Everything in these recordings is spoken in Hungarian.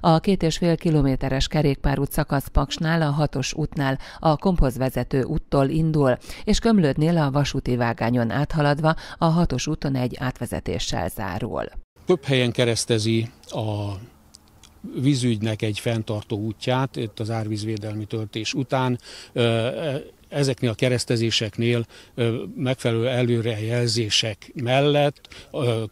A két és fél kilométeres kerékpárút szakasz Paksnál a hatos útnál a komphoz vezető úttól indul, és Kömlődnél a vasúti vágányon áthaladva a hatos úton egy átvezetéssel zárul. Több helyen keresztezi a vízügynek egy fenntartó útját, itt az árvízvédelmi töltés után Ezeknél a keresztezéseknél megfelelő előrejelzések mellett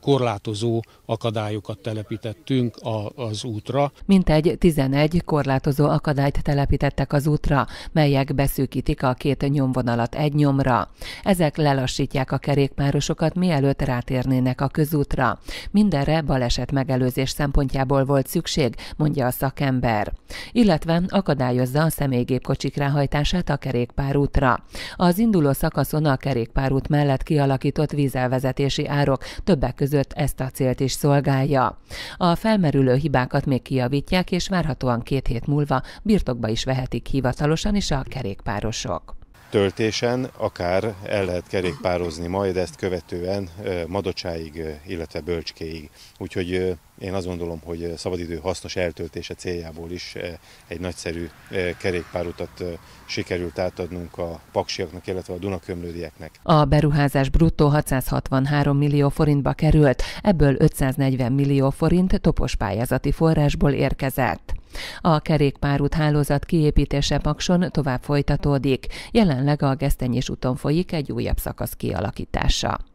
korlátozó akadályokat telepítettünk az útra. Mintegy 11 korlátozó akadályt telepítettek az útra, melyek beszűkítik a két nyomvonalat egy nyomra. Ezek lelassítják a kerékpárosokat, mielőtt rátérnének a közútra. Mindenre baleset megelőzés szempontjából volt szükség, mondja a szakember. Illetve akadályozza a személygépkocsik ráhajtását a kerékpárút útra. Az induló szakaszon a kerékpárút mellett kialakított vízelvezetési árok többek között ezt a célt is szolgálja. A felmerülő hibákat még kijavítják, és várhatóan két hét múlva birtokba is vehetik hivatalosan is a kerékpárosok töltésen akár el lehet kerékpározni majd ezt követően Madocsáig, illetve Bölcskéig. Úgyhogy én azt gondolom, hogy szabadidő hasznos eltöltése céljából is egy nagyszerű kerékpárutat sikerült átadnunk a paksiaknak, illetve a Dunakömlődieknek. A beruházás bruttó 663 millió forintba került, ebből 540 millió forint topos pályázati forrásból érkezett. A kerékpárút hálózat kiépítése Pakson tovább folytatódik, jelenleg a Gesztenyés úton folyik egy újabb szakasz kialakítása.